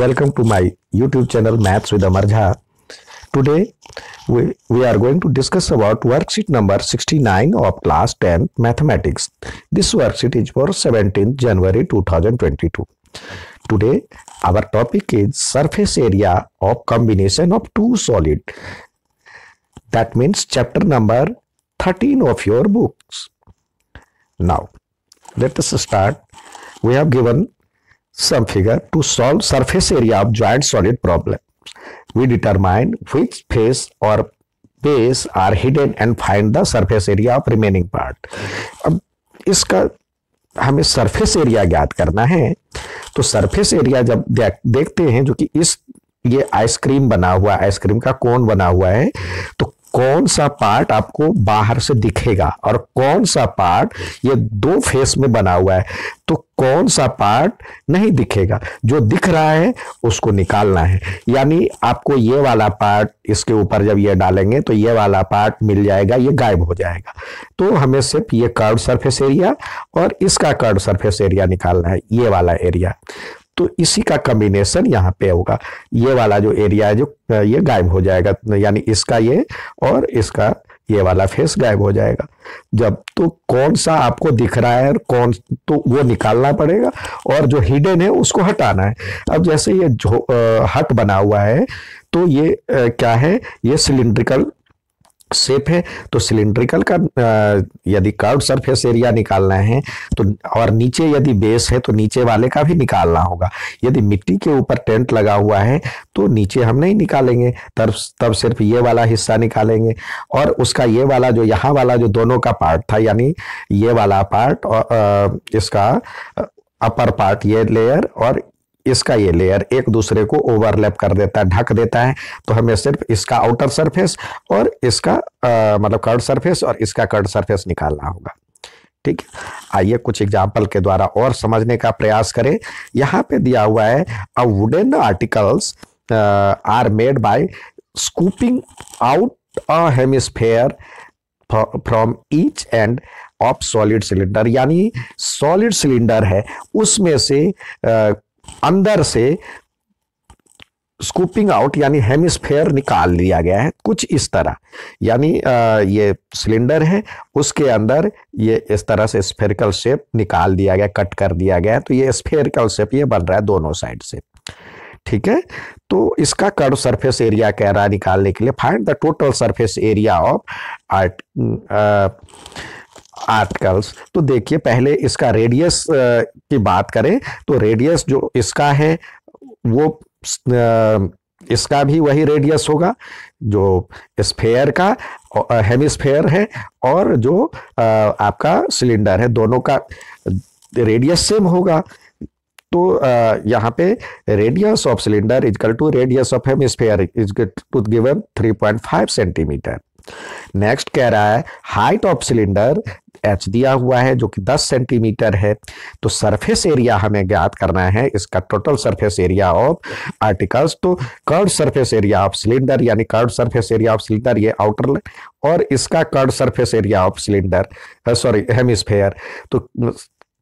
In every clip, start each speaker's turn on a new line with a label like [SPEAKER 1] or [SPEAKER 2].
[SPEAKER 1] Welcome to my YouTube channel Maths with Amar Jha. Today we, we are going to discuss about worksheet number 69 of class 10 mathematics. This worksheet is for 17th January 2022. Today our topic is surface area of combination of two solid. That means chapter number 13 of your books. Now let us start. We have given some figure to solve surface area of joint solid problem. We determine which face or base are hidden and find the surface area of remaining part. अब इसका हमें surface area ज्ञात करना है तो surface area जब देखते हैं जो कि इस ये आइसक्रीम बना हुआ आइसक्रीम का कोन बना हुआ है तो कौन सा पार्ट आपको बाहर से दिखेगा और कौन सा पार्ट ये दो फेस में बना हुआ है तो कौन सा पार्ट नहीं दिखेगा जो दिख रहा है उसको निकालना है यानी आपको ये वाला पार्ट इसके ऊपर जब ये डालेंगे तो ये वाला पार्ट मिल जाएगा ये गायब हो जाएगा तो हमें सिर्फ ये कर्व सरफेस एरिया और इसका कर्व सरफेस एरिया निकालना है ये वाला एरिया तो इसी का कम्बिनेशन यहाँ पे होगा ये वाला जो एरिया है जो ये गायब हो जाएगा यानी इसका ये और इसका ये वाला फेस गायब हो जाएगा जब तो कौन सा आपको दिख रहा है और कौन तो वो निकालना पड़ेगा और जो हिडन है उसको हटाना है अब जैसे ये जो हट बना हुआ है तो ये क्या है ये सिलिंड्रिकल सेप है तो सिलिंड्रिकल का यदि कर्व सरफेस एरिया निकालना है तो और नीचे यदि बेस है तो नीचे वाले का भी निकालना होगा यदि मिट्टी के ऊपर टेंट लगा हुआ है तो नीचे हम नहीं निकालेंगे तब तब सिर्फ ये वाला हिस्सा निकालेंगे और उसका ये वाला जो यहाँ वाला जो दोनों का पार्ट था यानी ये वाला पार्ट और इसका अपर पार्ट ये लेयर और इसका ये लेयर एक दूसरे को ओवरलैप कर देता है ढक देता है तो हमें सिर्फ इसका आउटर सरफेस और इसका आ, मतलब कर्ड सरफेस और इसका कर्ड सरफेस निकालना होगा ठीक है आइए कुछ एग्जाम्पल के द्वारा और समझने का प्रयास करें यहाँ पे दिया हुआ है a wooden articles are made by scooping out a hemisphere from each end of solid cylinder यानी सॉलिड सिलेंडर है उसमें से आ, अंदर से स्कूपिंग आउट यानी हेमिस्फेयर निकाल लिया गया है कुछ इस तरह यानी ये सिलेंडर है उसके अंदर ये इस तरह से स्फेरिकल शेप निकाल दिया गया कट कर दिया गया तो ये स्फेरिकल शेप ये बन रहा है दोनों साइड से ठीक है तो इसका कर्व सरफेस एरिया कह रहा है निकालने के लिए find the total surface area of art articles तो देखिए पहले इसका रेडियस की बात करें तो रेडियस जो इसका है वो इसका भी वही रेडियस होगा जो स्फेयर का हेमिस्फेयर है और जो आपका सिलेंडर है दोनों का रेडियस सेम होगा तो यहाँ पे radius of cylinder equal to radius of hemisphere is to given 3.5 centimetre next कह रहा है हाइट ऑफ सिलेंडर एच दिया हुआ है जो कि 10 सेंटीमीटर है तो सरफेस एरिया हमें ज्ञात करना है इसका total surface area of articles तो curved surface area of cylinder यानी curved surface area of cylinder ये आउटर और इसका curved surface area of cylinder sorry hemisphere तो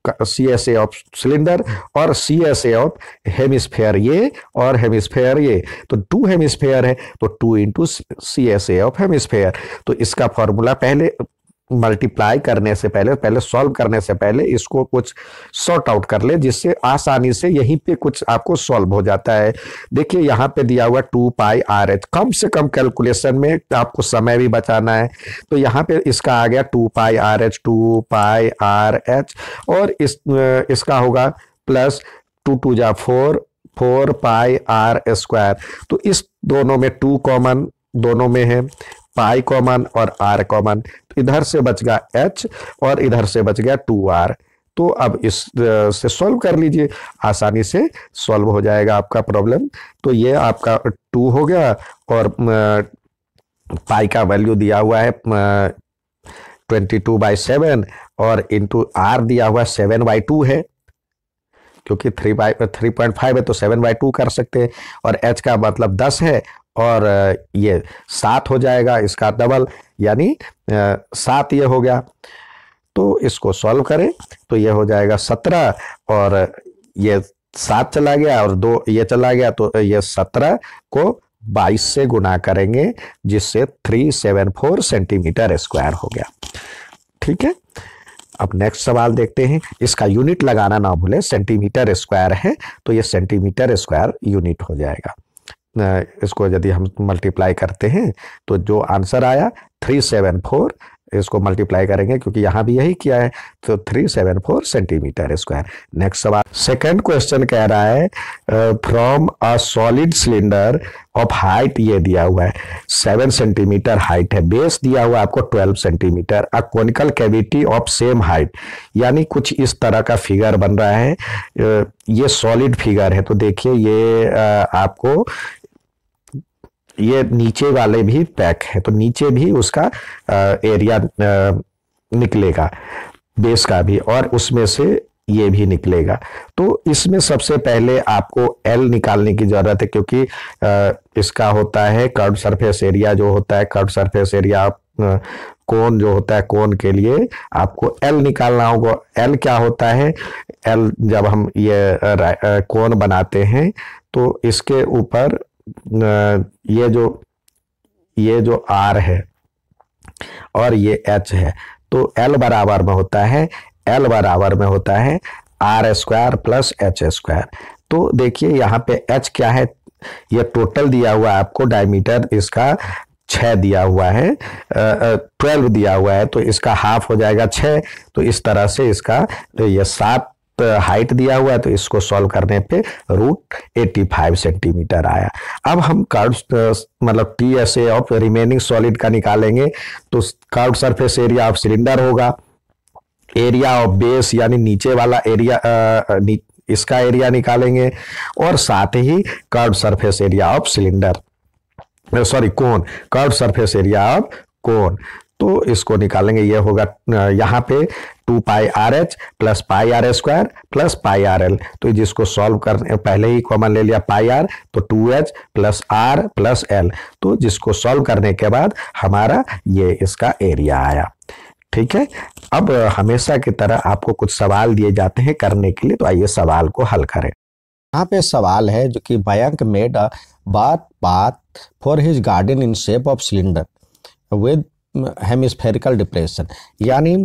[SPEAKER 1] C S A of cylinder और C S A of hemisphere ये और hemisphere ये तो टू हेमिस्फेयर है तो two into C S A of hemisphere तो इसका फॉर्मूला पहले मल्टीप्लाई करने से पहले पहले सॉल्व करने से पहले इसको कुछ सॉर्ट आउट कर ले जिससे आसानी से यहीं पे कुछ आपको सॉल्व हो जाता है देखिए यहाँ पे दिया हुआ टू पाई आर एच कम से कम कैलकुलेशन में आपको समय भी बचाना है तो यहाँ पे इसका आ गया two pi r h two pi r h और इस इसका होगा प्लस टू टू जा four four pi r square तो इस दोनों में टू कॉमन दोनों में है पाई कॉमन और आर कॉमन तो इधर से बच गया एच और इधर से बच गया टू आर तो अब इस से सॉल्व कर लीजिए आसानी से सॉल्व हो जाएगा आपका प्रॉब्लम तो ये आपका टू हो गया और पाई का वैल्यू दिया हुआ है ट्वेंटी टू बाई सेवन और इंटू आर दिया हुआ सेवन बाई टू है क्योंकि three by three point five है तो सेवन बाई टू कर सकते हैं और एच का मतलब दस है और ये सात हो जाएगा इसका डबल यानी सात ये हो गया तो इसको सॉल्व करें तो ये हो जाएगा सत्रह और ये सात चला गया और दो ये चला गया तो ये सत्रह को बाईस से गुना करेंगे जिससे three seven four centimetre square हो गया ठीक है अब नेक्स्ट सवाल देखते हैं इसका यूनिट लगाना ना भूले सेंटीमीटर स्क्वायर है तो ये सेंटीमीटर स्क्वायर यूनिट हो जाएगा इसको यदि हम मल्टीप्लाई करते हैं तो जो आंसर आया थ्री सेवन फोर इसको मल्टीप्लाई करेंगे क्योंकि यहाँ भी यही किया है तो three seven four centimetre square next सवाल सेकंड क्वेश्चन कह रहा है from a solid cylinder of height ये दिया हुआ है सेवन सेंटीमीटर हाइट है बेस दिया हुआ है आपको twelve centimetre a conical cavity of same height यानी कुछ इस तरह का फिगर बन रहा है ये सॉलिड फिगर है तो देखिए ये आपको ये नीचे वाले भी पैक है तो नीचे भी उसका एरिया निकलेगा बेस का भी और उसमें से ये भी निकलेगा तो इसमें सबसे पहले आपको एल निकालने की ज़रूरत है क्योंकि इसका होता है कर्व सरफेस एरिया जो होता है कर्व सरफेस एरिया कोन जो होता है कोन के लिए आपको एल निकालना होगा एल क्या होता है एल जब हम ये कोन बनाते हैं तो इसके ऊपर ये जो ये जो आर है और ये एच है तो एल बराबर में होता है एल बराबर में होता है r square plus h square तो देखिए यहाँ पे एच क्या है ये टोटल दिया हुआ है आपको डायमीटर इसका छः दिया हुआ है ट्वेल्व दिया हुआ है तो इसका हाफ हो जाएगा छः तो इस तरह से इसका तो ये सात हाइट दिया हुआ है तो इसको सॉल्व करने पे रूट एट्टी फाइव सेंटीमीटर आया अब हम कर्व मतलब T S A of remaining solid का निकालेंगे तो curve surface area of cylinder होगा एरिया ऑफ बेस यानी नीचे वाला एरिया आ, नी, इसका एरिया निकालेंगे और साथ ही curve surface area of cylinder sorry कौन कर्व सरफेस एरिया ऑफ कौन तो इसको निकालेंगे ये होगा यहाँ पे two pi r h plus pi r square plus pi r l तो जिसको सॉल्व करने पहले ही कॉमन ले लिया पाई आर तो two h plus r plus l तो जिसको सॉल्व करने के बाद हमारा ये इसका एरिया आया ठीक है अब हमेशा की तरह आपको कुछ सवाल दिए जाते हैं करने के लिए तो आइए सवाल को हल करें यहाँ पे सवाल है जो कि bank made bath path for his garden in shape of cylinder with hemispherical depression यानी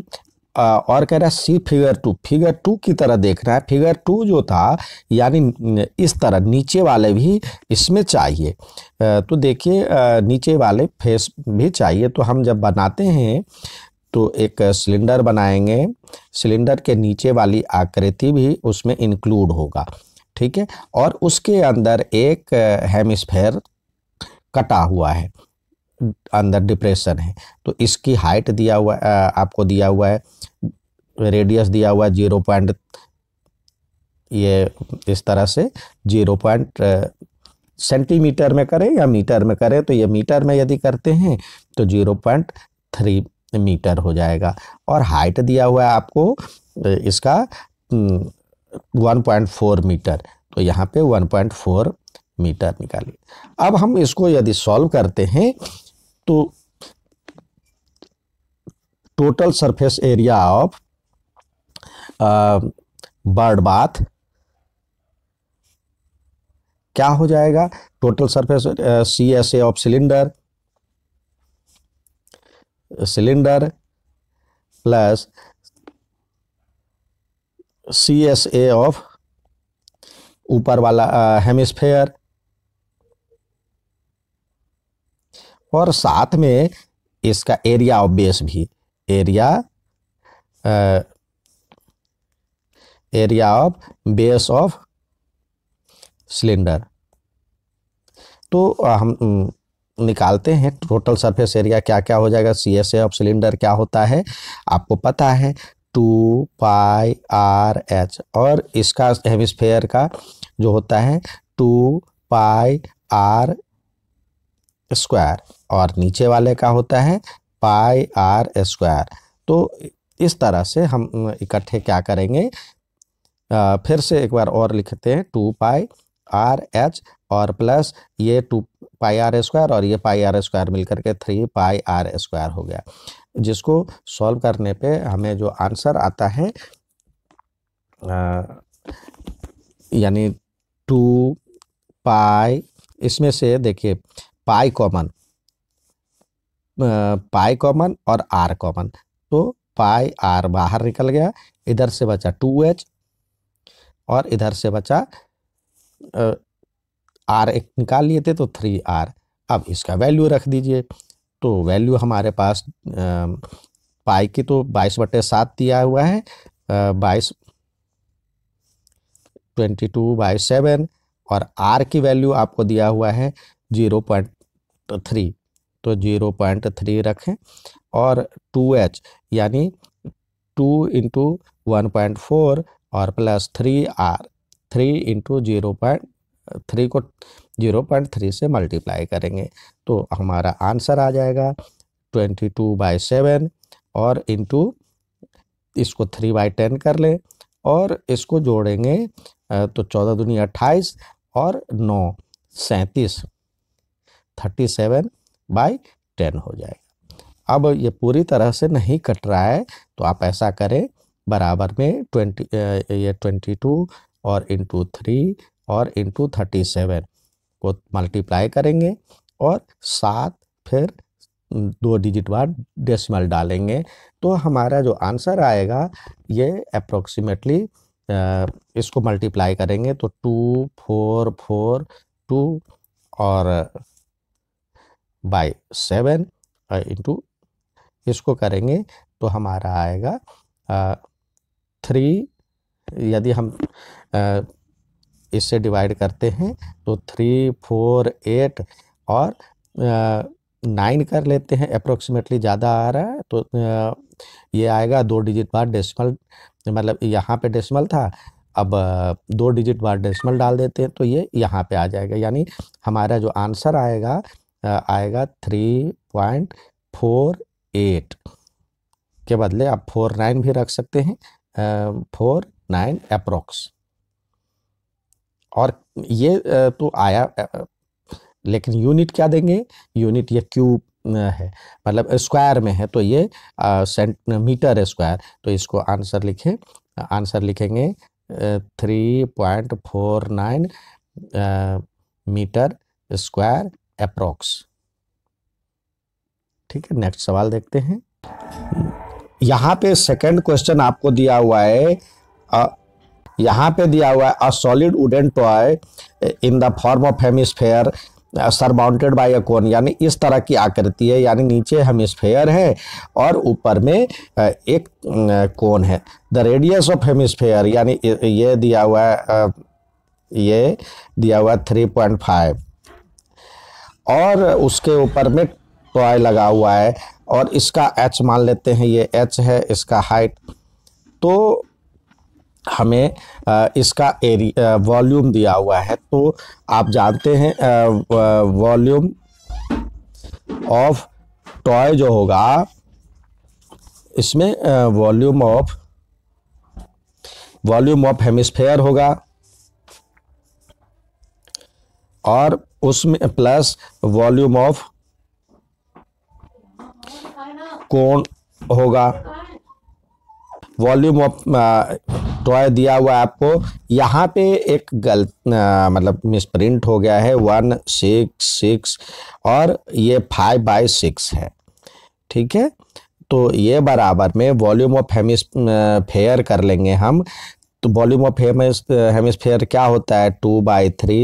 [SPEAKER 1] और कह रहा है see figure two figure two की तरह देख रहा है फिगर टू जो था यानी इस तरह नीचे वाले भी इसमें चाहिए तो देखिए नीचे वाले फेस भी चाहिए तो हम जब बनाते हैं तो एक सिलेंडर बनाएंगे सिलेंडर के नीचे वाली आकृति भी उसमें इंक्लूड होगा ठीक है और उसके अंदर एक हेमिस्फेयर कटा हुआ है अंदर डिप्रेशन है तो इसकी हाइट दिया हुआ आपको दिया हुआ है रेडियस दिया हुआ है जीरो पॉइंट ये इस तरह से जीरो पॉइंट सेंटीमीटर में करें या मीटर में करें तो ये मीटर में यदि करते हैं तो जीरो पॉइंट थ्री मीटर हो जाएगा और हाइट दिया हुआ है आपको इसका वन पॉइंट फोर मीटर तो यहाँ पे वन पॉइंट फोर मीटर निकालिए अब हम इसको यदि सॉल्व करते हैं to total surface area of bird bath क्या हो जाएगा total surface C S A of cylinder cylinder plus C S A of ऊपर वाला हेमिस्फेयर uh, और साथ में इसका एरिया ऑफ बेस भी area ah, area of base of cylinder तो हम निकालते हैं टोटल सरफेस एरिया क्या क्या हो जाएगा C S A of cylinder क्या होता है आपको पता है टू पाई आर एच और इसका हेमिस्फेयर का जो होता है टू पाई आर स्क्वायर और नीचे वाले का होता है पाई आर स्क्वायर तो इस तरह से हम इकट्ठे क्या करेंगे आ, फिर से एक बार और लिखते हैं टू पाई आर एच और प्लस ये टू पाई आर स्क्वायर और ये पाई आर स्क्वायर मिलकर के थ्री पाई आर स्क्वायर हो गया जिसको सॉल्व करने पे हमें जो आंसर आता है यानी टू पाई इसमें से देखिए पाई कॉमन पाई कॉमन और आर कॉमन तो पाई आर बाहर निकल गया इधर से बचा टू एच और इधर से बचा आर एक निकाल लिए थे तो थ्री आर अब इसका वैल्यू रख दीजिए तो वैल्यू हमारे पास आ, पाई की तो बाईस बटे सात दिया हुआ है बाईस ट्वेंटी टू बाई सेवन और आर की वैल्यू आपको दिया हुआ है जीरो पॉइंट थ्री तो जीरो पॉइंट थ्री रखें और टू एच यानी two into one point four और plus three r three into zero point three को जीरो पॉइंट थ्री से मल्टीप्लाई करेंगे तो हमारा आंसर आ जाएगा ट्वेंटी टू बाई सेवन और इंटू इसको थ्री बाई टेन कर लें और इसको जोड़ेंगे तो चौदह दुनिया अट्ठाईस और नौ सैंतीस थर्टी सेवन बाई टेन हो जाएगा अब ये पूरी तरह से नहीं कट रहा है तो आप ऐसा करें बराबर में ट्वेंटी ये ट्वेंटी टू और इंटू थ्री और इंटू थर्टी सेवन को मल्टीप्लाई करेंगे और सात फिर दो डिजिट बाद डेसिमल डालेंगे तो हमारा जो आंसर आएगा ये अप्रोक्सीमेटली इसको मल्टीप्लाई करेंगे तो टू फोर फोर टू और बाय सेवन इंटू इसको करेंगे तो हमारा आएगा थ्री uh, यदि हम आ, uh, इससे डिवाइड करते हैं तो थ्री फोर एट और नाइन uh, कर लेते हैं अप्रोक्सीमेटली ज़्यादा आ रहा है तो आ, ये आएगा दो डिजिट बार डेसिमल मतलब यहाँ पे डेसिमल था अब दो डिजिट बार डेसिमल डाल देते हैं तो ये यहाँ पे आ जाएगा यानी हमारा जो आंसर आएगा आएगा थ्री पॉइंट फोर एट के बदले आप फोर नाइन भी रख सकते हैं फोर नाइन अप्रोक्स और ये तो आया लेकिन यूनिट क्या देंगे यूनिट ये क्यूब है मतलब स्क्वायर में है तो ये मीटर स्क्वायर तो इसको आंसर लिखें आंसर लिखेंगे three point four nine metre square approx ठीक है नेक्स्ट सवाल देखते हैं यहाँ पे सेकंड क्वेश्चन आपको दिया हुआ है आ, यहाँ पे दिया हुआ है a solid wooden toy in the form of hemisphere surmounted by a cone यानी इस तरह की आकृति है यानी नीचे हेमिस्फेयर है और ऊपर में एक कोन है द रेडियस ऑफ हेमिस्फेयर यानी ये दिया हुआ है ये दिया हुआ थ्री पॉइंट फाइव और उसके ऊपर में टॉय लगा हुआ है और इसका एच मान लेते हैं ये एच है इसका हाइट तो हमें इसका एरिया वॉल्यूम दिया हुआ है तो आप जानते हैं वॉल्यूम ऑफ टॉय जो होगा इसमें volume of volume of hemisphere होगा और उसमें प्लस वॉल्यूम ऑफ कोण होगा वॉल्यूम ऑफ टॉय दिया हुआ आपको यहाँ पे एक गलत uh, मतलब प्रिंट हो गया है वन सिक्स सिक्स और ये फाइव बाई सिक्स है ठीक है तो ये बराबर में वॉल्यूम ऑफ हेमिस फेयर कर लेंगे हम तो वॉल्यूम ऑफ हेमिस हेमिसफेयर क्या होता है two by three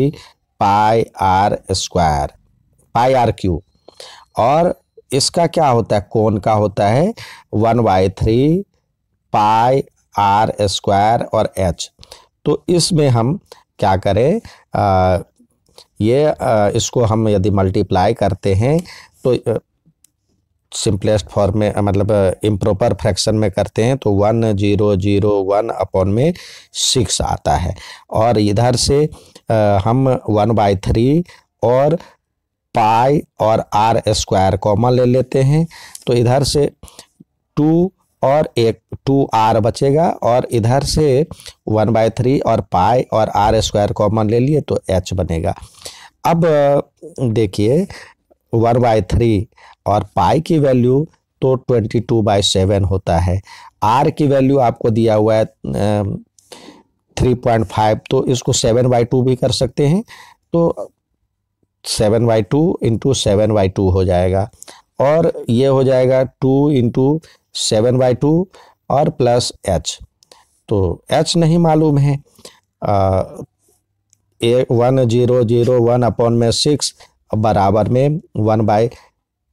[SPEAKER 1] pi r square pi r cube और इसका क्या होता है कोन का होता है one by three pi r square और एच तो इसमें हम क्या करें आ, ये आ, इसको हम यदि मल्टीप्लाई करते हैं तो सिंपलेस्ट फॉर्म में मतलब इम्प्रॉपर फ्रैक्शन में करते हैं तो one zero zero one upon में सिक्स आता है और इधर से हम वन बाई थ्री और पाई और आर स्क्वायर कॉमन ले लेते हैं तो इधर से टू और एक टू आर बचेगा और इधर से वन बाई थ्री और पाई और आर स्क्वायर कॉमन ले लिए तो एच बनेगा अब देखिए वन बाई थ्री और पाई की वैल्यू तो ट्वेंटी टू बाई सेवन होता है आर की वैल्यू आपको दिया हुआ है थ्री पॉइंट फाइव तो इसको सेवन बाई टू भी कर सकते हैं तो seven by two into seven by two हो जाएगा और ये हो जाएगा two into seven by two और प्लस एच तो एच नहीं मालूम है आ, ए one zero zero one upon में सिक्स बराबर में one by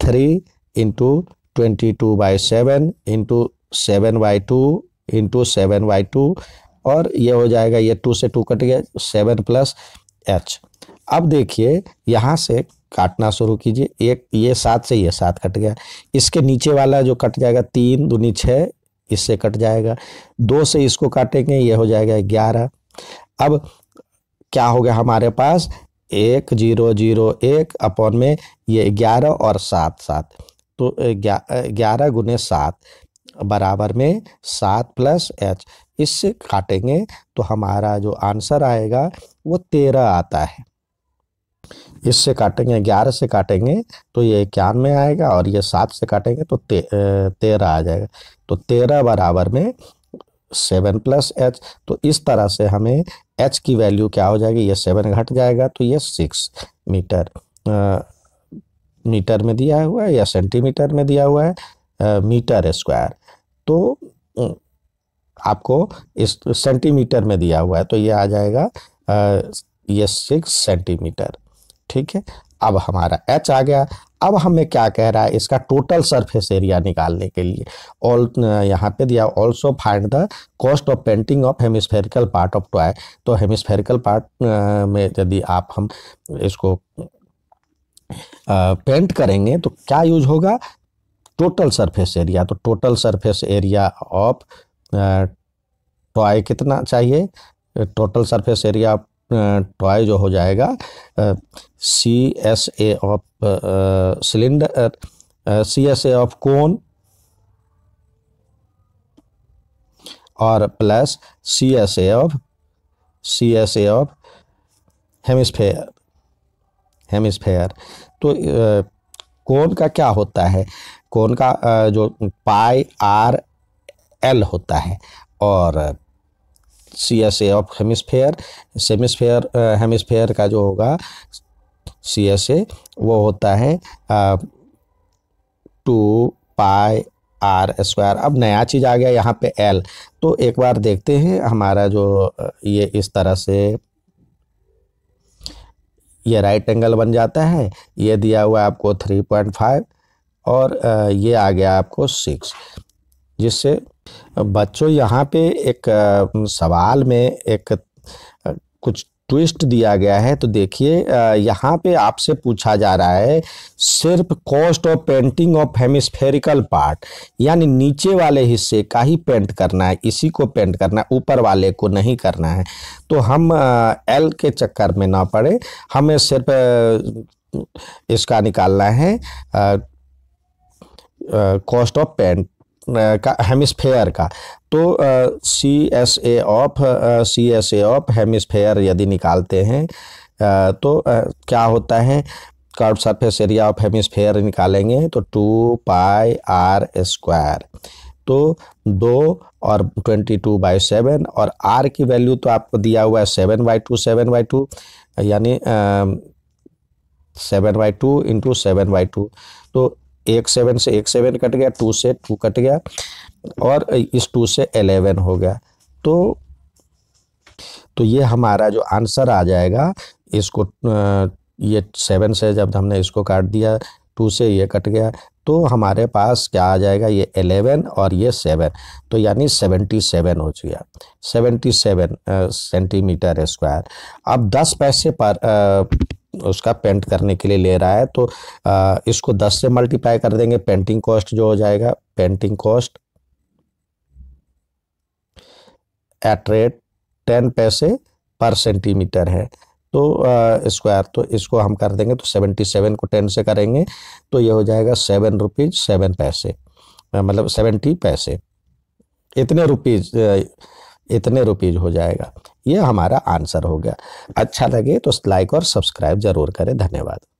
[SPEAKER 1] three into twenty two by seven into seven by two into seven by two और ये हो जाएगा ये टू से टू कट गया सेवन प्लस एच अब देखिए यहाँ से काटना शुरू कीजिए एक ये सात से ये सात कट गया इसके नीचे वाला जो कट जाएगा तीन दूनी छः इससे कट जाएगा दो से इसको काटेंगे ये हो जाएगा ग्यारह अब क्या हो गया हमारे पास एक जीरो जीरो एक अपॉन में ये ग्यारह और सात सात तो ग्यारह गुने सात बराबर में सात प्लस एच इससे काटेंगे तो हमारा जो आंसर आएगा वो तेरह आता है इससे काटेंगे ग्यारह से काटेंगे तो ये इक्यानवे आएगा और ये सात से काटेंगे तो ते, तेरह आ जाएगा तो तेरह बराबर में सेवन प्लस एच तो इस तरह से हमें एच की वैल्यू क्या हो जाएगी ये सेवन घट जाएगा तो ये सिक्स मीटर आ, मीटर में दिया हुआ है या सेंटीमीटर में दिया हुआ है आ, मीटर स्क्वायर तो आपको इस सेंटीमीटर में दिया हुआ है तो ये आ जाएगा आ, ये सिक्स सेंटीमीटर ठीक है अब हमारा एच आ गया अब हमें क्या कह रहा है इसका टोटल सरफेस एरिया निकालने के लिए ऑल यहाँ पे दिया also find the cost of painting of hemispherical part of toy तो हेमिस्फेरिकल पार्ट में यदि आप हम इसको पेंट करेंगे तो क्या यूज होगा टोटल सरफेस एरिया तो total surface area of toy कितना चाहिए total surface area of toy जो हो जाएगा C S A of cylinder C S A of cone और plus C S A of C S A of hemisphere hemisphere तो cone का क्या होता है कोन का जो पाई आर एल होता है और C S A of hemisphere semisphere hemisphere का जो होगा सी एस ए वो होता है टू पाई आर स्क्वायर अब नया चीज़ आ गया यहाँ पे एल तो एक बार देखते हैं हमारा जो uh, ये इस तरह से ये राइट एंगल बन जाता है ये दिया हुआ आपको थ्री पॉइंट फाइव और uh, ये आ गया आपको सिक्स जिससे बच्चों यहाँ पे एक सवाल में एक कुछ ट्विस्ट दिया गया है तो देखिए यहाँ पे आपसे पूछा जा रहा है सिर्फ cost of painting of hemispherical part यानी नीचे वाले हिस्से का ही पेंट करना है इसी को पेंट करना है ऊपर वाले को नहीं करना है तो हम एल के चक्कर में ना पड़े हमें सिर्फ इसका निकालना है कॉस्ट ऑफ पेंट का हेमिस्फेयर का तो C S A of C S A of hemisphere यदि निकालते हैं आ, तो आ, क्या होता है curve surface area of hemisphere निकालेंगे तो टू पाई आर स्क्वायर तो दो और ट्वेंटी टू बाई सेवन और आर की वैल्यू तो आपको दिया हुआ है seven by two seven by two यानी seven by two into seven by to तो एक सेवन से एक सेवन कट गया टू से टू कट गया और इस टू से एलेवन हो गया तो तो ये हमारा जो आंसर आ जाएगा इसको ये सेवन से जब हमने इसको काट दिया टू से ये कट गया तो हमारे पास क्या आ जाएगा ये एलेवन और ये सेवन तो यानी सेवेंटी सेवन हो गया सेवेंटी सेवन सेंटीमीटर स्क्वायर अब दस पैसे पर आ, उसका पेंट करने के लिए ले रहा है तो आ, इसको 10 से मल्टीप्लाई कर देंगे पेंटिंग कॉस्ट जो हो जाएगा painting cost at rate ten पैसे पर सेंटीमीटर है तो स्क्वायर तो इसको हम कर देंगे तो सेवेंटी सेवन को टेन से करेंगे तो ये हो जाएगा सेवन रुपीज़ सेवन पैसे मतलब सेवेंटी पैसे इतने रुपीज़ इतने रुपीज़ हो जाएगा ये हमारा आंसर हो गया अच्छा लगे तो लाइक और सब्सक्राइब जरूर करें धन्यवाद